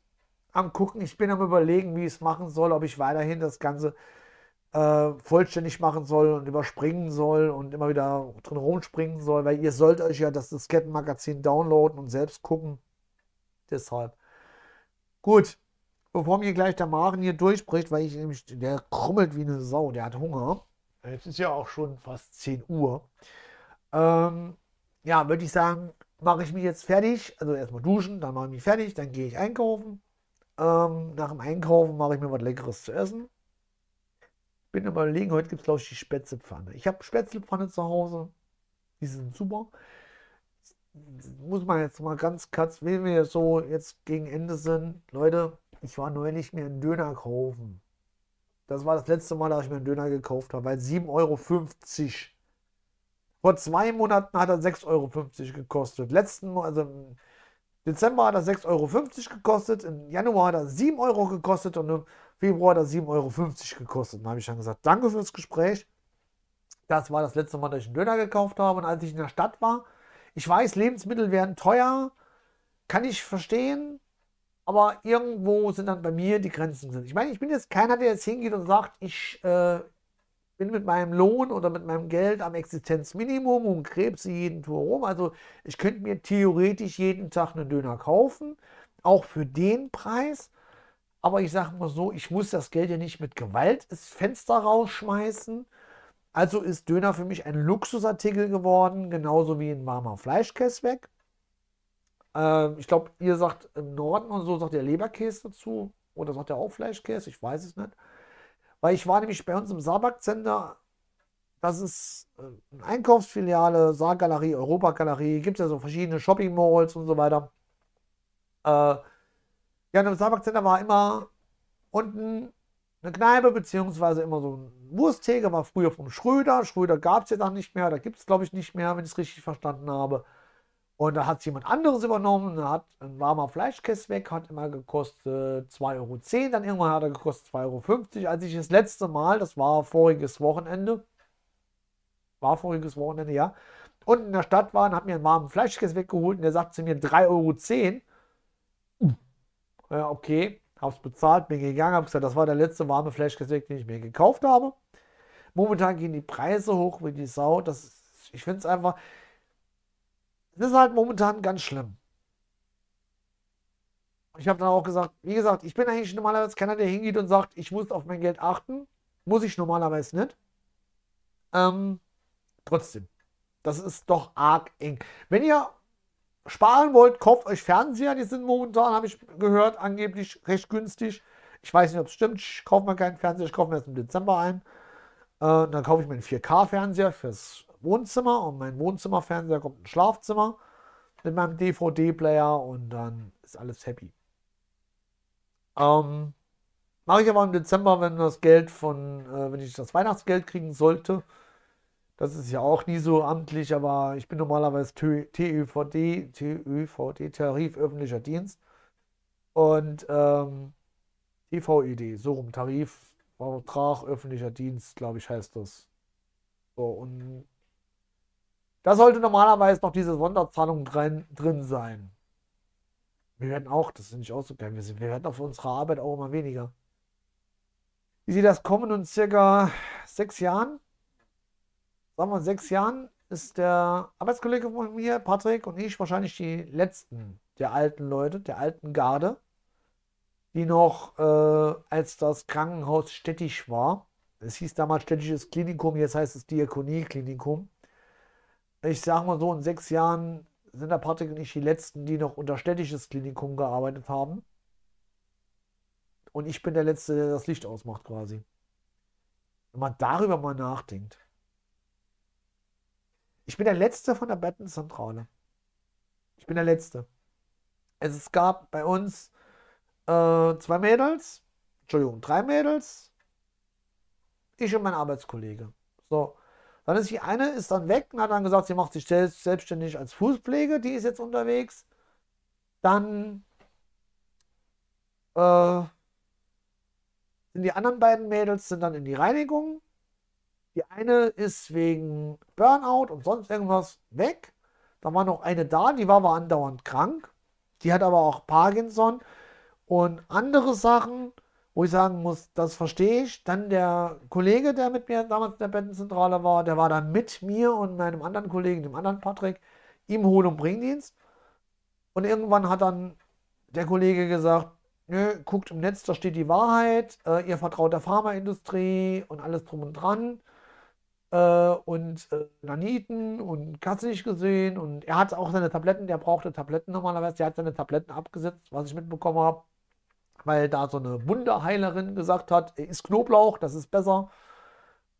am Gucken, ich bin am Überlegen, wie ich es machen soll, ob ich weiterhin das Ganze äh, vollständig machen soll und überspringen soll und immer wieder drin rumspringen soll, weil ihr sollt euch ja das Diskettenmagazin downloaden und selbst gucken. Deshalb. Gut, bevor mir gleich der Magen hier durchbricht, weil ich nämlich, der krummelt wie eine Sau, der hat Hunger. Jetzt ist ja auch schon fast 10 Uhr. Ähm, ja, würde ich sagen, mache ich mich jetzt fertig. Also erstmal duschen, dann mache ich mich fertig, dann gehe ich einkaufen. Ähm, nach dem Einkaufen mache ich mir was Leckeres zu essen. Bin am überlegen, heute gibt es glaube ich die Spätzlepfanne. Ich habe Spätzlepfanne zu Hause. Die sind super. Muss man jetzt mal ganz kurz, wenn wir so jetzt gegen Ende sind. Leute, ich war neulich mir einen Döner kaufen. Das war das letzte Mal, dass ich mir einen Döner gekauft habe, weil 7,50 Euro vor zwei Monaten hat er 6,50 Euro gekostet. Letzten, also im Dezember hat er 6,50 Euro gekostet, im Januar hat er 7 Euro gekostet und im Februar hat er 7,50 Euro gekostet. Dann habe ich dann gesagt, danke fürs Gespräch. Das war das letzte Mal, dass ich einen Döner gekauft habe. Und als ich in der Stadt war, ich weiß, Lebensmittel werden teuer, kann ich verstehen, aber irgendwo sind dann bei mir die Grenzen. Ich meine, ich bin jetzt keiner, der jetzt hingeht und sagt, ich äh, bin mit meinem Lohn oder mit meinem Geld am Existenzminimum und krebse jeden Tour rum. Also ich könnte mir theoretisch jeden Tag einen Döner kaufen, auch für den Preis. Aber ich sage mal so, ich muss das Geld ja nicht mit Gewalt ins Fenster rausschmeißen. Also ist Döner für mich ein Luxusartikel geworden, genauso wie ein warmer Fleischkäse weg. Ähm, ich glaube, ihr sagt im Norden und so, sagt der Leberkäse dazu. Oder sagt er auch Fleischkäse? Ich weiß es nicht. Weil ich war nämlich bei uns im Sabak-Center, das ist äh, eine Einkaufsfiliale, Saargalerie, Europagalerie, gibt es ja so verschiedene Shopping-Malls und so weiter. Äh, ja, im Sabak-Center war immer unten eine Kneipe, beziehungsweise immer so ein Wursttheke, war früher vom Schröder. Schröder gab es ja dann nicht mehr, da gibt es glaube ich nicht mehr, wenn ich es richtig verstanden habe. Und da hat es jemand anderes übernommen, da hat ein warmer Fleischkäse weg, hat immer gekostet 2,10 Euro, dann irgendwann hat er gekostet 2,50 Euro. Als ich das letzte Mal, das war voriges Wochenende, war voriges Wochenende, ja, unten in der Stadt war und hat mir einen warmen Fleischkäse weggeholt und der sagt zu mir 3,10 Euro. Ja, okay, hab's bezahlt, bin gegangen, hab gesagt, das war der letzte warme Fleischkäse, den ich mir gekauft habe. Momentan gehen die Preise hoch wie die Sau. Das, ich finde es einfach, es ist halt momentan ganz schlimm. Ich habe dann auch gesagt, wie gesagt, ich bin eigentlich normalerweise keiner, der hingeht und sagt, ich muss auf mein Geld achten. Muss ich normalerweise nicht. Ähm, trotzdem, das ist doch arg eng. Wenn ihr sparen wollt, kauft euch Fernseher. Die sind momentan, habe ich gehört, angeblich recht günstig. Ich weiß nicht, ob es stimmt. Ich kaufe mir keinen Fernseher. Ich kaufe mir das im Dezember ein. Äh, dann kaufe ich mir einen 4K-Fernseher fürs Wohnzimmer und mein Wohnzimmerfernseher kommt ins Schlafzimmer mit meinem DVD-Player und dann ist alles happy. Ähm, Mache ich aber im Dezember, wenn das Geld von, äh, wenn ich das Weihnachtsgeld kriegen sollte. Das ist ja auch nie so amtlich, aber ich bin normalerweise TÜVD, TÜVD, Tarif öffentlicher Dienst. Und ähm, TVED, so rum, Tarif, Vertrag öffentlicher Dienst, glaube ich, heißt das. So, und da sollte normalerweise noch diese Sonderzahlung drin, drin sein. Wir werden auch, das sind nicht auszukehren, wir, sind, wir werden auf unserer Arbeit auch immer weniger. Ich sehe das kommen in circa sechs Jahren. Sagen wir, in sechs Jahren ist der Arbeitskollege von mir, Patrick, und ich wahrscheinlich die letzten der alten Leute, der alten Garde, die noch, äh, als das Krankenhaus städtisch war, es hieß damals städtisches Klinikum, jetzt heißt es Diakonie-Klinikum, ich sag mal so, in sechs Jahren sind der Patrick und ich die Letzten, die noch unter städtisches Klinikum gearbeitet haben. Und ich bin der Letzte, der das Licht ausmacht quasi. Wenn man darüber mal nachdenkt. Ich bin der Letzte von der Bettenzentrale. Ich bin der Letzte. Es gab bei uns äh, zwei Mädels, Entschuldigung, drei Mädels, ich und mein Arbeitskollege. So, dann ist die eine ist dann weg und hat dann gesagt, sie macht sich selbstständig als Fußpflege, die ist jetzt unterwegs. Dann äh, sind die anderen beiden Mädels sind dann in die Reinigung. Die eine ist wegen Burnout und sonst irgendwas weg. Da war noch eine da, die war aber andauernd krank. Die hat aber auch Parkinson und andere Sachen wo ich sagen muss, das verstehe ich. Dann der Kollege, der mit mir damals in der Bettenzentrale war, der war dann mit mir und meinem anderen Kollegen, dem anderen Patrick, im Hohl- und Bringdienst. Und irgendwann hat dann der Kollege gesagt, nö, guckt im Netz, da steht die Wahrheit, äh, ihr vertraut der Pharmaindustrie und alles drum und dran. Äh, und äh, Naniten und Katze nicht gesehen. Und er hat auch seine Tabletten, der brauchte Tabletten normalerweise, der hat seine Tabletten abgesetzt, was ich mitbekommen habe weil da so eine Wunderheilerin gesagt hat, ist Knoblauch, das ist besser.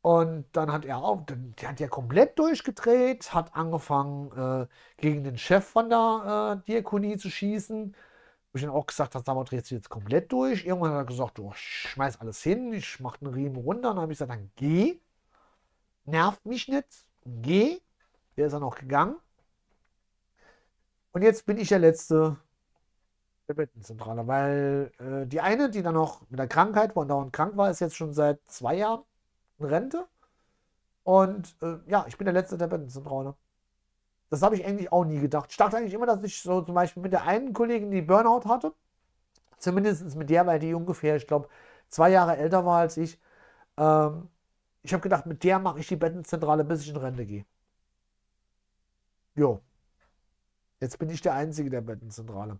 Und dann hat er auch, dann, der hat ja komplett durchgedreht, hat angefangen, äh, gegen den Chef von der äh, Diakonie zu schießen. Wo ich dann auch gesagt habe, damals drehst du jetzt komplett durch. Irgendwann hat er gesagt, du, ich schmeiß alles hin, ich mach den Riemen runter. Und dann habe ich gesagt, dann geh, nervt mich nicht, geh. Der ist dann auch gegangen. Und jetzt bin ich der Letzte, Badmintonzentrale, weil äh, die eine, die dann noch mit der Krankheit, wo dauernd krank war, ist jetzt schon seit zwei Jahren in Rente. Und äh, ja, ich bin der Letzte der Badmintonzentrale. Das habe ich eigentlich auch nie gedacht. Ich dachte eigentlich immer, dass ich so zum Beispiel mit der einen Kollegin, die Burnout hatte, zumindest mit der, weil die ungefähr, ich glaube, zwei Jahre älter war als ich, ähm, ich habe gedacht, mit der mache ich die Bettenzentrale, bis ich in Rente gehe. Jo. Jetzt bin ich der Einzige der Bettenzentrale.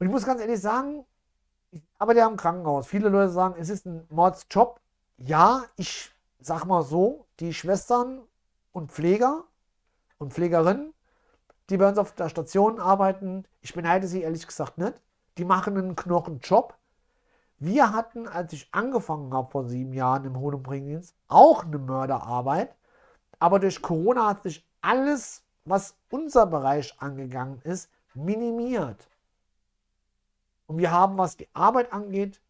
Und ich muss ganz ehrlich sagen, ich arbeite ja im Krankenhaus. Viele Leute sagen, es ist ein Mordsjob. Ja, ich sag mal so, die Schwestern und Pfleger und Pflegerinnen, die bei uns auf der Station arbeiten, ich beneide sie ehrlich gesagt nicht. Die machen einen Knochenjob. Wir hatten, als ich angefangen habe vor sieben Jahren im Hohen auch eine Mörderarbeit. Aber durch Corona hat sich alles, was unser Bereich angegangen ist, minimiert. Und wir haben, was die Arbeit angeht,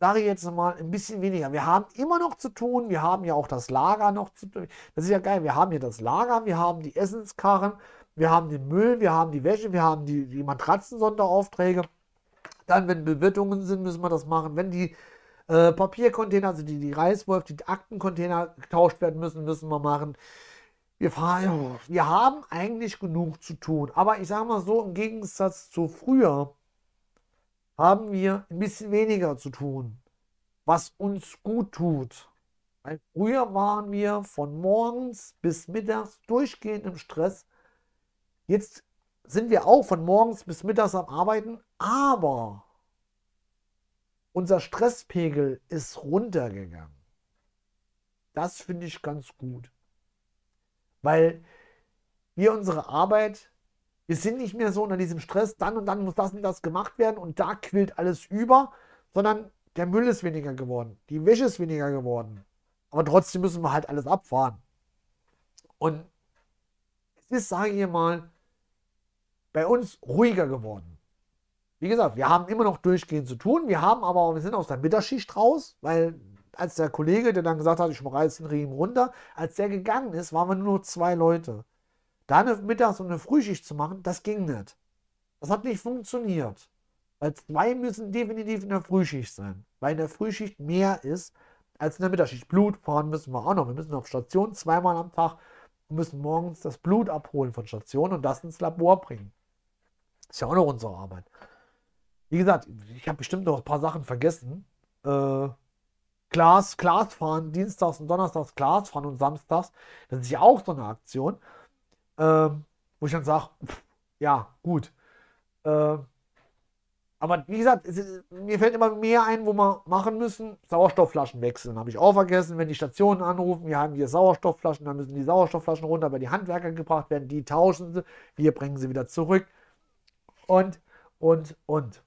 sage ich jetzt mal, ein bisschen weniger. Wir haben immer noch zu tun, wir haben ja auch das Lager noch zu tun. Das ist ja geil, wir haben hier das Lager, wir haben die Essenskarren, wir haben den Müll, wir haben die Wäsche, wir haben die, die Matratzen-Sonderaufträge. Dann, wenn Bewirtungen sind, müssen wir das machen. Wenn die äh, Papiercontainer, also die, die Reiswolf, die Aktencontainer getauscht werden müssen, müssen wir machen. Wir, fahren, wir haben eigentlich genug zu tun. Aber ich sage mal so, im Gegensatz zu früher, haben wir ein bisschen weniger zu tun, was uns gut tut. Weil früher waren wir von morgens bis mittags durchgehend im Stress. Jetzt sind wir auch von morgens bis mittags am Arbeiten, aber unser Stresspegel ist runtergegangen. Das finde ich ganz gut, weil wir unsere Arbeit wir sind nicht mehr so unter diesem Stress, dann und dann muss das und das gemacht werden und da quillt alles über, sondern der Müll ist weniger geworden, die Wäsche ist weniger geworden. Aber trotzdem müssen wir halt alles abfahren. Und es ist, sage ich mal, bei uns ruhiger geworden. Wie gesagt, wir haben immer noch durchgehend zu tun. Wir haben aber, wir sind aus der Mitterschicht raus, weil als der Kollege, der dann gesagt hat, ich reiße den Riemen runter, als der gegangen ist, waren wir nur noch zwei Leute. Da eine Mittags- und eine Frühschicht zu machen, das ging nicht. Das hat nicht funktioniert. Weil zwei müssen definitiv in der Frühschicht sein. Weil in der Frühschicht mehr ist als in der Mittagsschicht. Blut fahren müssen wir auch noch. Wir müssen auf Station zweimal am Tag und müssen morgens das Blut abholen von Station und das ins Labor bringen. Ist ja auch noch unsere Arbeit. Wie gesagt, ich habe bestimmt noch ein paar Sachen vergessen. Äh, Glas, Glas fahren, dienstags und donnerstags Glas fahren und samstags. Das ist ja auch so eine Aktion ähm, wo ich dann sage, ja, gut. Äh, aber wie gesagt, es, mir fällt immer mehr ein, wo wir machen müssen. Sauerstoffflaschen wechseln. Habe ich auch vergessen, wenn die Stationen anrufen, wir haben hier Sauerstoffflaschen, dann müssen die Sauerstoffflaschen runter bei die Handwerker gebracht werden, die tauschen sie, wir bringen sie wieder zurück. Und, und, und.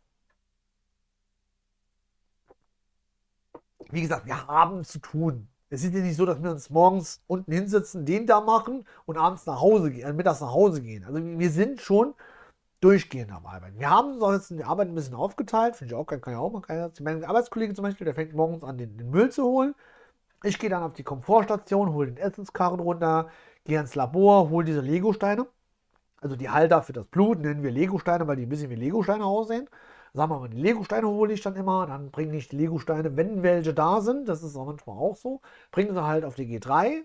Wie gesagt, wir haben zu tun. Es ist ja nicht so, dass wir uns morgens unten hinsetzen, den da machen und abends nach Hause gehen, äh, mittags nach Hause gehen. Also wir sind schon durchgehend am Arbeiten. Wir haben uns auch jetzt in der Arbeit ein bisschen aufgeteilt, finde ich auch, kann, kann ja auch mal keiner. Mein Arbeitskollege zum Beispiel, der fängt morgens an, den, den Müll zu holen. Ich gehe dann auf die Komfortstation, hole den Essenskarren runter, gehe ans Labor, hole diese Legosteine. Also die Halter für das Blut nennen wir Legosteine, weil die ein bisschen wie Legosteine aussehen sagen wir mal, die Lego-Steine hole ich dann immer, dann bringe ich die Lego-Steine, wenn welche da sind, das ist auch manchmal auch so, bringe sie halt auf die G3,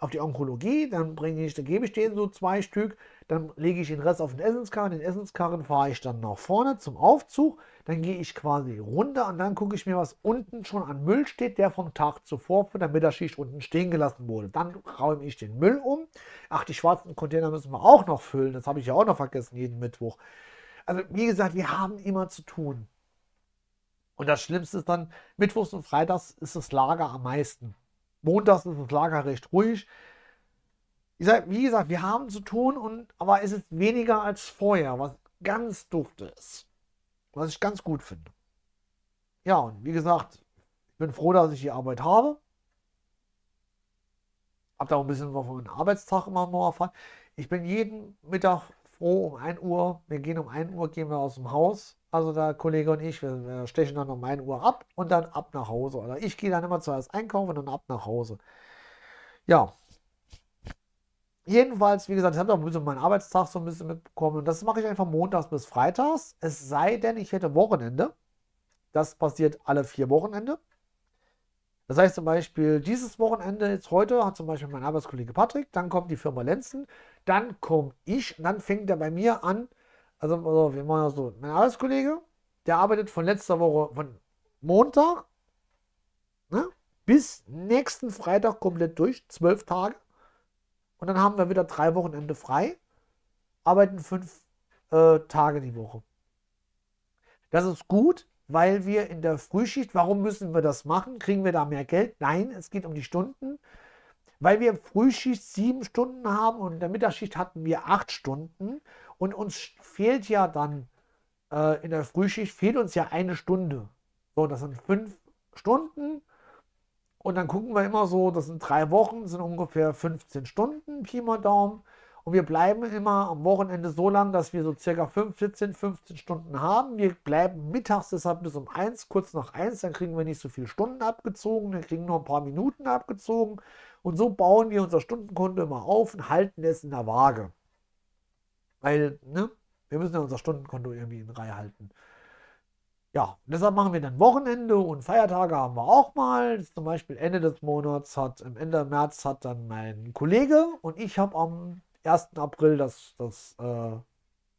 auf die Onkologie, dann bringe ich, dann gebe ich denen so zwei Stück, dann lege ich den Rest auf den Essenskarren, den Essenskarren fahre ich dann nach vorne zum Aufzug, dann gehe ich quasi runter und dann gucke ich mir, was unten schon an Müll steht, der vom Tag zuvor von der Mittagsschicht unten stehen gelassen wurde. Dann räume ich den Müll um. Ach, die schwarzen Container müssen wir auch noch füllen, das habe ich ja auch noch vergessen jeden Mittwoch. Also wie gesagt, wir haben immer zu tun. Und das Schlimmste ist dann, Mittwochs und Freitags ist das Lager am meisten. Montags ist das Lager recht ruhig. Ich sag, wie gesagt, wir haben zu tun, und, aber es ist weniger als vorher, was ganz dufte ist. Was ich ganz gut finde. Ja, und wie gesagt, ich bin froh, dass ich die Arbeit habe. Hab da auch ein bisschen von meinem Arbeitstag immer noch erfahren. Ich bin jeden Mittag oh, um 1 Uhr, wir gehen um 1 Uhr, gehen wir aus dem Haus. Also der Kollege und ich, wir, wir stechen dann um 1 Uhr ab und dann ab nach Hause. Oder ich gehe dann immer zuerst einkaufen und dann ab nach Hause. Ja. Jedenfalls, wie gesagt, ich habe auch ein bisschen meinen Arbeitstag so ein bisschen mitbekommen. Und das mache ich einfach montags bis freitags. Es sei denn, ich hätte Wochenende. Das passiert alle vier Wochenende. Das heißt zum Beispiel, dieses Wochenende, jetzt heute, hat zum Beispiel mein Arbeitskollege Patrick, dann kommt die Firma Lenzen, dann komme ich und dann fängt er bei mir an. Also, also wir machen das so: Mein Arbeitskollege, der arbeitet von letzter Woche, von Montag ne, bis nächsten Freitag komplett durch, zwölf Tage. Und dann haben wir wieder drei Wochenende frei, arbeiten fünf äh, Tage die Woche. Das ist gut, weil wir in der Frühschicht, warum müssen wir das machen? Kriegen wir da mehr Geld? Nein, es geht um die Stunden. Weil wir Frühschicht sieben Stunden haben und in der Mittagsschicht hatten wir acht Stunden und uns fehlt ja dann äh, in der Frühschicht, fehlt uns ja eine Stunde. So, das sind fünf Stunden und dann gucken wir immer so, das sind drei Wochen, sind ungefähr 15 Stunden, Pi mal Daumen. Und wir bleiben immer am Wochenende so lang, dass wir so circa 5, 14, 15 Stunden haben. Wir bleiben mittags deshalb bis um 1, kurz nach 1. Dann kriegen wir nicht so viele Stunden abgezogen, dann kriegen wir nur ein paar Minuten abgezogen. Und so bauen wir unser Stundenkonto immer auf und halten es in der Waage. Weil, ne, wir müssen ja unser Stundenkonto irgendwie in Reihe halten. Ja, deshalb machen wir dann Wochenende und Feiertage haben wir auch mal. Zum Beispiel Ende des Monats hat, im Ende März hat dann mein Kollege und ich habe am 1. April das, das, äh,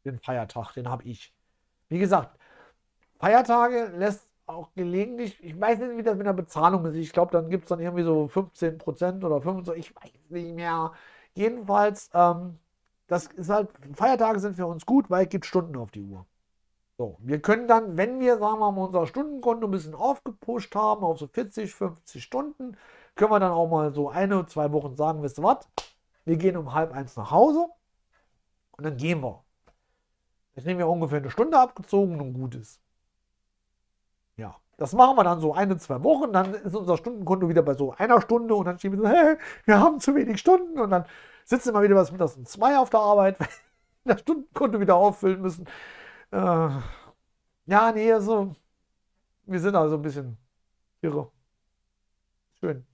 den Feiertag, den habe ich. Wie gesagt, Feiertage lässt auch gelegentlich, ich weiß nicht, wie das mit der Bezahlung ist. Ich glaube, dann gibt es dann irgendwie so 15% Prozent oder 25%, ich weiß nicht mehr. Jedenfalls, ähm, das ist halt, Feiertage sind für uns gut, weil es gibt Stunden auf die Uhr. So, wir können dann, wenn wir, sagen wir mal, unser Stundenkonto ein bisschen aufgepusht haben, auf so 40, 50 Stunden, können wir dann auch mal so eine, zwei Wochen sagen, wisst ihr was, wir gehen um halb eins nach Hause und dann gehen wir. Ich nehmen wir ungefähr eine Stunde abgezogen und gut ist. Ja, das machen wir dann so eine, zwei Wochen, dann ist unser Stundenkonto wieder bei so einer Stunde und dann stehen wir so, hey, wir haben zu wenig Stunden und dann sitzen wir wieder was mit das und zwei auf der Arbeit, <laughs> weil wir das Stundenkonto wieder auffüllen müssen. Äh, ja, nee, also, wir sind also ein bisschen irre. Schön.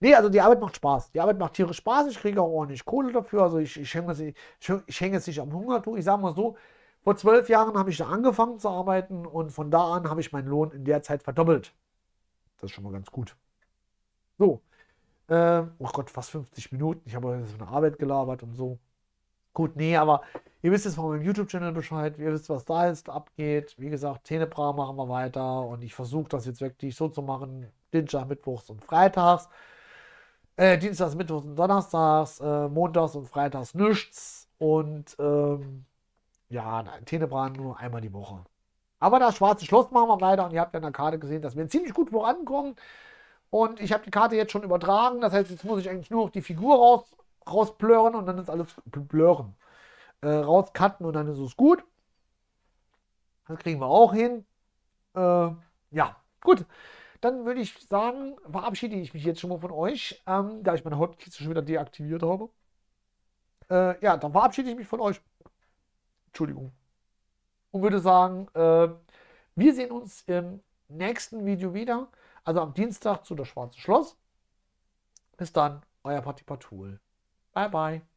Nee, also die Arbeit macht Spaß. Die Arbeit macht tierisch Spaß. Ich kriege auch ordentlich Kohle dafür. Also ich, ich hänge, ich, ich jetzt nicht am Hungertuch. Ich sage mal so, vor zwölf Jahren habe ich da angefangen zu arbeiten und von da an habe ich meinen Lohn in der Zeit verdoppelt. Das ist schon mal ganz gut. So. Äh, oh Gott, fast 50 Minuten. Ich habe so eine Arbeit gelabert und so. Gut, nee, aber ihr wisst jetzt von meinem YouTube-Channel Bescheid. Ihr wisst, was da jetzt abgeht. Wie gesagt, Tenebra machen wir weiter und ich versuche das jetzt wirklich so zu machen: Dienstag, Mittwochs und Freitags. Äh, Dienstags, Mittwochs und Donnerstags, äh, Montags und Freitags nichts. Und ähm, ja, Tenebran nur einmal die Woche. Aber das schwarze Schloss machen wir weiter und ihr habt ja in der Karte gesehen, dass wir ziemlich gut vorankommen. Und ich habe die Karte jetzt schon übertragen. Das heißt, jetzt muss ich eigentlich nur noch die Figur raus, rausblören und dann ist alles blören. Äh, rauscutten und dann ist es gut. Das kriegen wir auch hin. Äh, ja, gut. Dann würde ich sagen, verabschiede ich mich jetzt schon mal von euch, ähm, da ich meine Hotkeys schon wieder deaktiviert habe. Äh, ja, dann verabschiede ich mich von euch. Entschuldigung. Und würde sagen, äh, wir sehen uns im nächsten Video wieder. Also am Dienstag zu das Schwarze Schloss. Bis dann, euer Partipatul. Bye, bye.